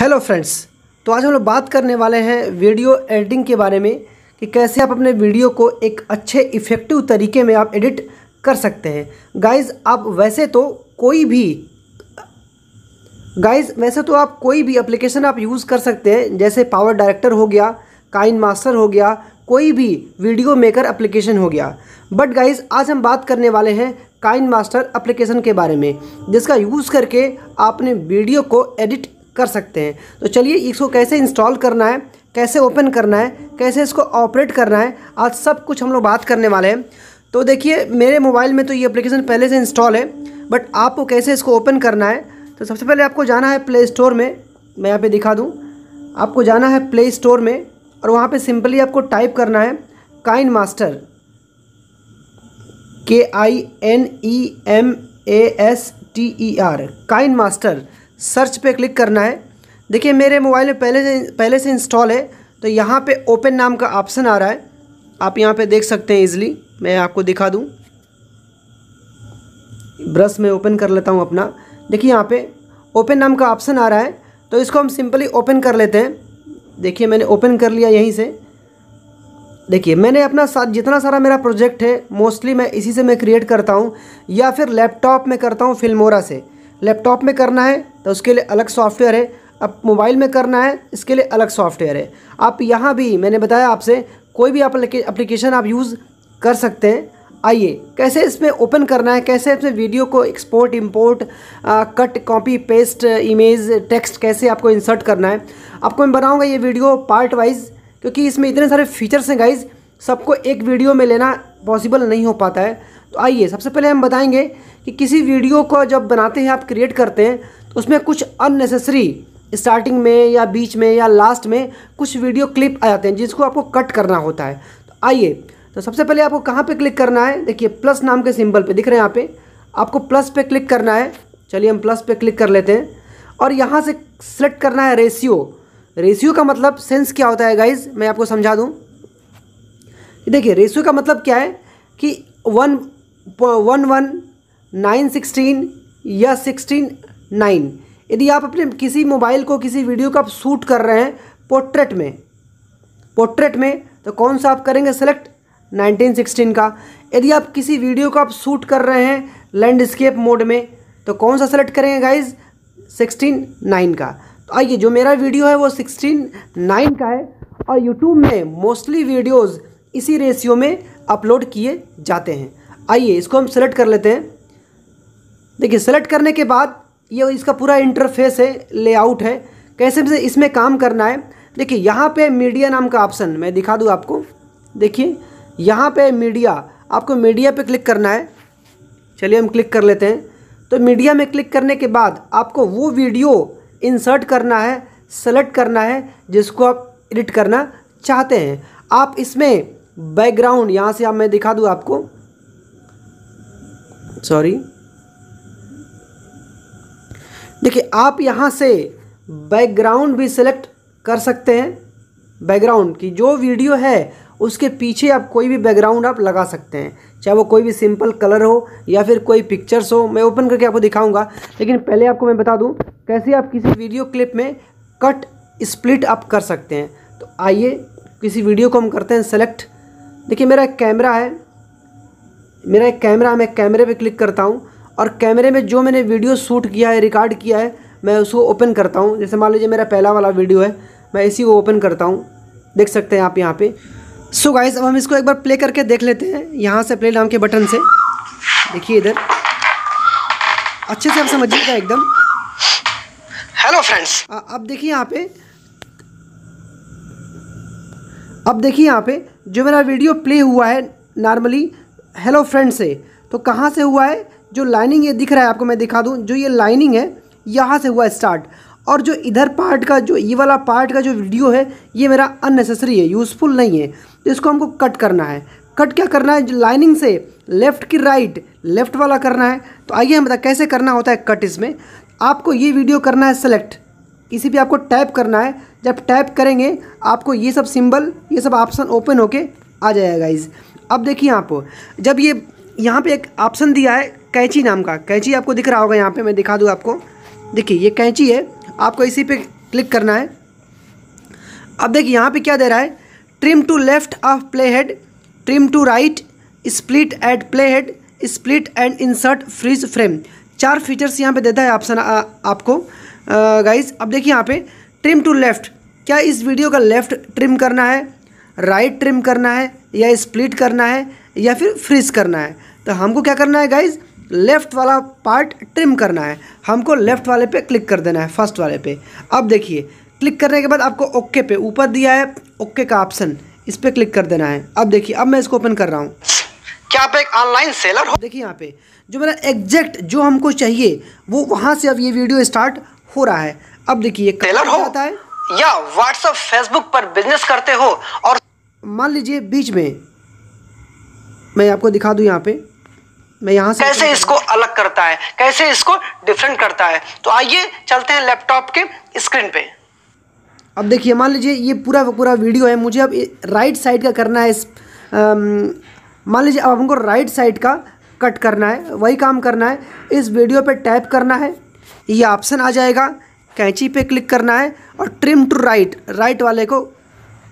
hello friends तो आज हम लोग बात करने वाले हैं वीडियो एडिटिंग के बारे में कि कैसे आप अपने वीडियो को एक अच्छे इफ़ेक्टिव तरीके में आप एडिट कर सकते हैं गाइस आप वैसे तो कोई भी गाइस वैसे तो आप कोई भी एप्लीकेशन आप यूज़ कर सकते हैं जैसे पावर डायरेक्टर हो गया काइन मास्टर हो गया कोई भी वीडियो मेकर एप्लीकेशन हो गया बट गाइज़ आज हम बात करने वाले हैं काइन मास्टर अप्लीकेशन के बारे में जिसका यूज़ करके आपने वीडियो को एडिट कर सकते हैं तो चलिए इसको कैसे इंस्टॉल करना है कैसे ओपन करना है कैसे इसको ऑपरेट करना है आज सब कुछ हम लोग बात करने वाले हैं तो देखिए मेरे मोबाइल में तो ये अप्लीकेशन पहले से इंस्टॉल है बट आपको कैसे इसको ओपन करना है तो सबसे पहले आपको जाना है प्ले स्टोर में मैं यहाँ पे दिखा दूँ आपको जाना है प्ले स्टोर में और वहाँ पे सिंपली आपको टाइप करना है KineMaster K I N E M A S T E R KineMaster search पे क्लिक करना है देखिए मेरे मोबाइल में पहले से पहले से इंस्टॉल है तो यहाँ पे ओपन नाम का ऑप्शन आ रहा है आप यहाँ पे देख सकते हैं ईज़िली मैं आपको दिखा दूँ ब्रश में ओपन कर लेता हूँ अपना देखिए यहाँ पे ओपन नाम का ऑप्शन आ रहा है तो इसको हम सिंपली ओपन कर लेते हैं देखिए मैंने ओपन कर लिया यहीं से देखिए मैंने अपना साथ जितना सारा मेरा प्रोजेक्ट है मोस्टली मैं इसी से मैं क्रिएट करता हूँ या फिर लैपटॉप में करता हूँ फिल्मोरा से लैपटॉप में करना है तो उसके लिए अलग सॉफ्टवेयर है अब मोबाइल में करना है इसके लिए अलग सॉफ्टवेयर है आप यहाँ भी मैंने बताया आपसे कोई भी एप्लीकेशन आप यूज़ कर सकते हैं आइए कैसे इसमें ओपन करना है कैसे इसमें वीडियो को export import cut copy paste image text कैसे आपको इंसर्ट करना है आपको मैं बनाऊंगा ये वीडियो पार्ट वाइज क्योंकि इसमें इतने सारे फीचर्स हैं गाइज सबको एक वीडियो में लेना पॉसिबल नहीं हो पाता है तो आइए सबसे पहले हम बताएंगे कि किसी वीडियो को जब बनाते हैं आप क्रिएट करते हैं तो उसमें कुछ अननेसेसरी स्टार्टिंग में या बीच में या लास्ट में कुछ वीडियो क्लिप आ जाते हैं जिसको आपको कट करना होता है तो आइए तो सबसे पहले आपको कहाँ पर क्लिक करना है देखिए प्लस नाम के सिंबल पर दिख रहे हैं यहाँ पर आपको प्लस पे क्लिक करना है चलिए हम प्लस पे क्लिक कर लेते हैं और यहाँ से सेलेक्ट करना है रेशियो रेशियो का मतलब सेंस क्या होता है गाइज मैं आपको समझा दूँ देखिए रेशियो का मतलब क्या है कि one one one nine sixteen या सिक्सटीन नाइन यदि आप अपने किसी मोबाइल को किसी वीडियो का आप शूट कर रहे हैं पोर्ट्रेट में पोर्ट्रेट में तो कौन सा आप करेंगे सेलेक्ट 1916 का यदि आप किसी वीडियो को आप शूट कर रहे हैं लैंडस्केप मोड में तो कौन सा सेलेक्ट करेंगे गाइज 169 का तो आइए जो मेरा वीडियो है वो 169 का है और यूट्यूब में मोस्टली वीडियोज़ इसी रेशियो में अपलोड किए जाते हैं आइए इसको हम सेलेक्ट कर लेते हैं देखिए सेलेक्ट करने के बाद ये इसका पूरा इंटरफेस है लेआउट है कैसे से इसमें काम करना है देखिए यहाँ पे मीडिया नाम का ऑप्शन मैं दिखा दूँ आपको देखिए यहाँ पे मीडिया आपको मीडिया पे क्लिक करना है चलिए हम क्लिक कर लेते हैं तो मीडिया में क्लिक करने के बाद आपको वो वीडियो इंसर्ट करना है सेलेक्ट करना है जिसको आप एडिट करना चाहते हैं आप इसमें बैकग्राउंड यहाँ से आप मैं दिखा दूँ आपको सॉरी देखिए आप यहाँ से बैकग्राउंड भी सिलेक्ट कर सकते हैं बैकग्राउंड की जो वीडियो है उसके पीछे आप कोई भी बैकग्राउंड आप लगा सकते हैं चाहे वो कोई भी सिंपल कलर हो या फिर कोई पिक्चर्स हो मैं ओपन करके आपको दिखाऊंगा लेकिन पहले आपको मैं बता दूं कैसे आप किसी वीडियो क्लिप में कट स्प्लिट आप कर सकते हैं तो आइए किसी वीडियो को हम करते हैं सेलेक्ट देखिए मेरा कैमरा है मेरा एक कैमरा मैं कैमरे पे क्लिक करता हूँ और कैमरे में जो मैंने वीडियो शूट किया है रिकॉर्ड किया है मैं उसको ओपन करता हूँ जैसे मान लीजिए मेरा पहला वाला वीडियो है मैं इसी को ओपन करता हूँ देख सकते हैं आप यहाँ पे सो so गाइस अब हम इसको एक बार प्ले करके देख लेते हैं यहाँ से प्ले नाम के बटन से देखिए इधर अच्छे से आप समझिएगा एकदम हेलो हाँ, फ्रेंड्स अब देखिए यहाँ पे अब देखिए यहाँ पे जो मेरा वीडियो प्ले हुआ है नॉर्मली हेलो फ्रेंड से तो कहाँ से हुआ है जो लाइनिंग ये दिख रहा है आपको मैं दिखा दूँ जो ये लाइनिंग है यहाँ से हुआ है स्टार्ट और जो इधर पार्ट का जो ये वाला पार्ट का जो वीडियो है ये मेरा अननेसेसरी है यूज़फुल नहीं है तो इसको हमको कट करना है कट क्या करना है लाइनिंग से लेफ़्ट की राइट लेफ़्ट वाला करना है तो आइए हम बता कैसे करना होता है कट इसमें आपको ये वीडियो करना है सेलेक्ट इसी भी आपको टैप करना है जब टैप करेंगे आपको ये सब सिंबल ये सब ऑप्शन ओपन होके आ जाएगा इस अब देखिए आप जब ये यहाँ पे एक ऑप्शन दिया है कैंची नाम का कैंची आपको दिख रहा होगा यहाँ पे मैं दिखा दूँ आपको देखिए ये कैंची है आपको इसी पे क्लिक करना है अब देखिए यहाँ पे क्या दे रहा है trim to left of play head trim to right split at play head split and insert freeze frame चार फीचर्स यहाँ पे देता है ऑप्शन आपको गाइज अब देखिए यहाँ पे ट्रिम टू लेफ्ट क्या इस वीडियो का लेफ्ट ट्रिम करना है राइट ट्रिम करना है या स्प्लिट करना है या फिर फ्रिज करना है तो हमको क्या करना है गाइज लेफ़्ट वाला पार्ट ट्रिम करना है हमको लेफ़्ट वाले पे क्लिक कर देना है फर्स्ट वाले पे अब देखिए क्लिक करने के बाद आपको ओके पे ऊपर दिया है ओके का ऑप्शन इस पर क्लिक कर देना है अब देखिए अब मैं इसको ओपन कर रहा हूँ क्या आप एक ऑनलाइन सेलर हो देखिए यहाँ पे जो मेरा एग्जैक्ट जो हमको चाहिए वो वहाँ से अब ये वीडियो स्टार्ट हो रहा है अब देखिए सेलर हो जाता है या व्हाट्सअप फेसबुक पर बिजनेस करते हो और मान लीजिए बीच में मैं आपको दिखा दूँ यहाँ पे मैं यहाँ से कैसे इसको अलग करता है कैसे इसको डिफरेंट करता है तो आइए चलते हैं लैपटॉप के स्क्रीन पे अब देखिए मान लीजिए ये पूरा पूरा वीडियो है मुझे अब राइट साइड का करना है इस मान लीजिए अब हमको राइट साइड का कट करना है वही काम करना है इस वीडियो पर टैप करना है ये ऑप्शन आ जाएगा कैंची पे क्लिक करना है और ट्रिम टू राइट राइट वाले को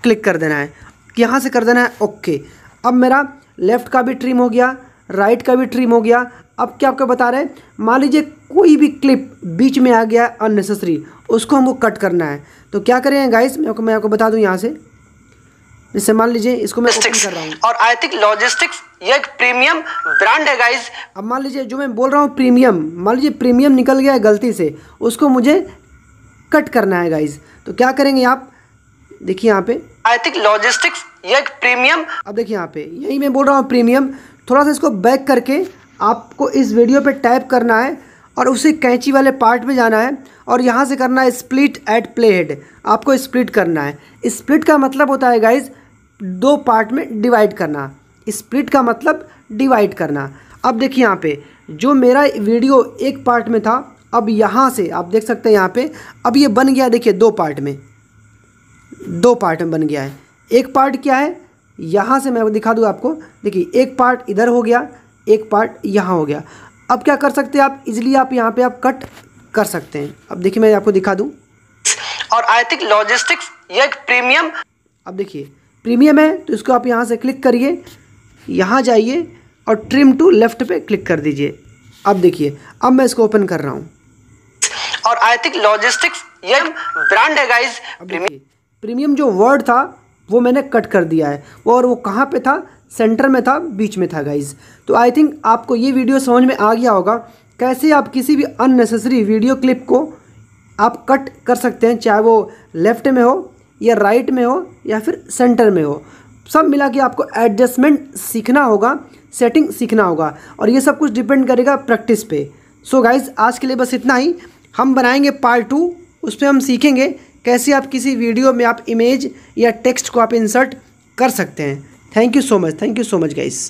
क्लिक कर देना है यहाँ से कर देना है ओके अब मेरा लेफ़्ट का भी ट्रिम हो गया राइट का भी ट्रिम हो गया अब क्या आपको बता रहे हैं मान लीजिए कोई भी क्लिप बीच में आ गया है अननेसेसरी उसको हमको कट करना है तो क्या करेंगे गाइस मैं आपको मैं आपको बता दूं यहाँ से जैसे मान लीजिए इसको मैं ओपन कर रहा हूँ और आई थिंक लॉजिस्टिक्स ये एक प्रीमियम ब्रांड है गाइस अब मान लीजिए जो मैं बोल रहा हूँ प्रीमियम मान लीजिए प्रीमियम निकल गया है गलती से उसको मुझे कट करना है गाइज तो क्या करेंगे आप देखिए यहाँ पे आई थिंक लॉजिस्टिक्स या एक प्रीमियम अब देखिए यहाँ पे यही मैं बोल रहा हूँ प्रीमियम थोड़ा सा इसको बैक करके आपको इस वीडियो पे टाइप करना है और उसी कैंची वाले पार्ट में जाना है और यहाँ से करना है स्प्लिट एट प्ले हेड आपको स्प्लिट करना है स्प्लिट का मतलब होता है गाइज दो पार्ट में डिवाइड करना स्प्लिट का मतलब डिवाइड करना अब देखिए यहाँ पे जो मेरा वीडियो एक पार्ट में था अब यहाँ से आप देख सकते हैं यहाँ पे अब ये बन गया देखिए दो पार्ट में दो पार्ट में बन गया है एक पार्ट क्या है यहाँ से मैं दिखा दूँ आपको देखिए एक पार्ट इधर हो गया एक पार्ट यहाँ हो गया अब क्या कर सकते हैं आप इजिली आप यहाँ पे आप कट कर सकते हैं अब देखिए मैं आपको दिखा दूँ और आई थिंक लॉजिस्टिक्स ये एक प्रीमियम अब देखिए प्रीमियम है तो इसको आप यहाँ से क्लिक करिए यहाँ जाइए और ट्रिम टू लेफ्ट पे क्लिक कर दीजिए अब देखिए अब मैं इसको ओपन कर रहा हूँ और आई थिंक लॉजिस्टिक्स ये ब्रांड है गाइज प्रीमियम प्रीमियम जो वर्ड था वो मैंने कट कर दिया है और वो कहाँ पे था सेंटर में था बीच में था गाइज तो आई थिंक आपको ये वीडियो समझ में आ गया होगा कैसे आप किसी भी अननेसेसरी वीडियो क्लिप को आप कट कर सकते हैं चाहे वो लेफ्ट में हो या राइट में हो या फिर सेंटर में हो सब मिला के आपको एडजस्टमेंट सीखना होगा सेटिंग सीखना होगा और ये सब कुछ डिपेंड करेगा प्रैक्टिस पे सो so गाइज आज के लिए बस इतना ही हम बनाएंगे पार्ट टू उस पर हम सीखेंगे कैसे आप किसी वीडियो में आप इमेज या टेक्स्ट को आप इंसर्ट कर सकते हैं thank you so much thank you so much guys